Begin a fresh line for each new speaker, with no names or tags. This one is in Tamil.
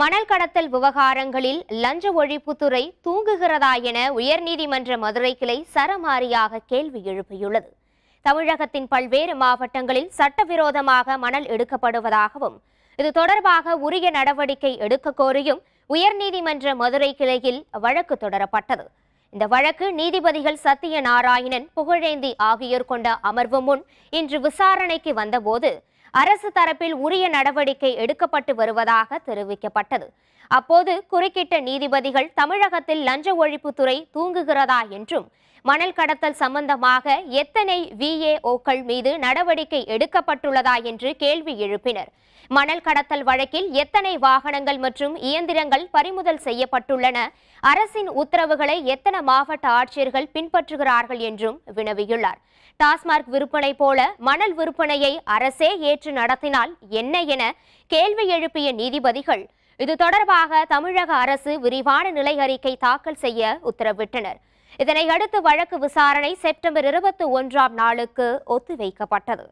மணல் கடத்தல் விவகாரங்களில் லஞ்ச ஒழிப்புத்துறை தூங்குகிறதா என உயர்நீதிமன்ற மதுரை கிளை சரமாரியாக கேள்வி எழுப்பியுள்ளது தமிழகத்தின் பல்வேறு மாவட்டங்களில் சட்டவிரோதமாக மணல் எடுக்கப்படுவதாகவும் இது தொடர்பாக உரிய நடவடிக்கை எடுக்க கோரியும் உயர்நீதிமன்ற மதுரை கிளையில் வழக்கு தொடரப்பட்டது இந்த வழக்கு நீதிபதிகள் சத்யநாராயணன் புகழேந்தி ஆகியோர் கொண்ட அமர்வு முன் இன்று விசாரணைக்கு வந்தபோது அரசு தரப்பில் உரிய நடவடிக்கை எடுக்கப்பட்டு வருவதாக தெரிவிக்கப்பட்டது அப்போது குறுக்கிட்ட நீதிபதிகள் தமிழகத்தில் லஞ்ச ஒழிப்புத்துறை தூங்குகிறதா என்றும் மணல் கடத்தல் சம்பந்தமாக எத்தனை விஏஓக்கள் மீது நடவடிக்கை எடுக்கப்பட்டுள்ளதா என்று கேள்வி எழுப்பினர் மணல் கடத்தல் வழக்கில் எத்தனை வாகனங்கள் மற்றும் இயந்திரங்கள் பறிமுதல் செய்யப்பட்டுள்ளன அரசின் உத்தரவுகளை எத்தனை மாவட்ட ஆட்சியர்கள் பின்பற்றுகிறார்கள் என்றும் வினவியுள்ளார் டாஸ்மாக் விற்பனை போல மணல் விற்பனையை அரசே ஏற்று நடத்தினால் என்ன என கேள்வி எழுப்பிய நீதிபதிகள் இது தொடர்பாக தமிழக அரசு விரிவான நிலை அறிக்கை தாக்கல் செய்ய உத்தரவிட்டனர் இதனையடுத்து வழக்கு விசாரணை செப்டம்பர் இருபத்தி ஒன்றாம் நாளுக்கு ஒத்திவைக்கப்பட்டது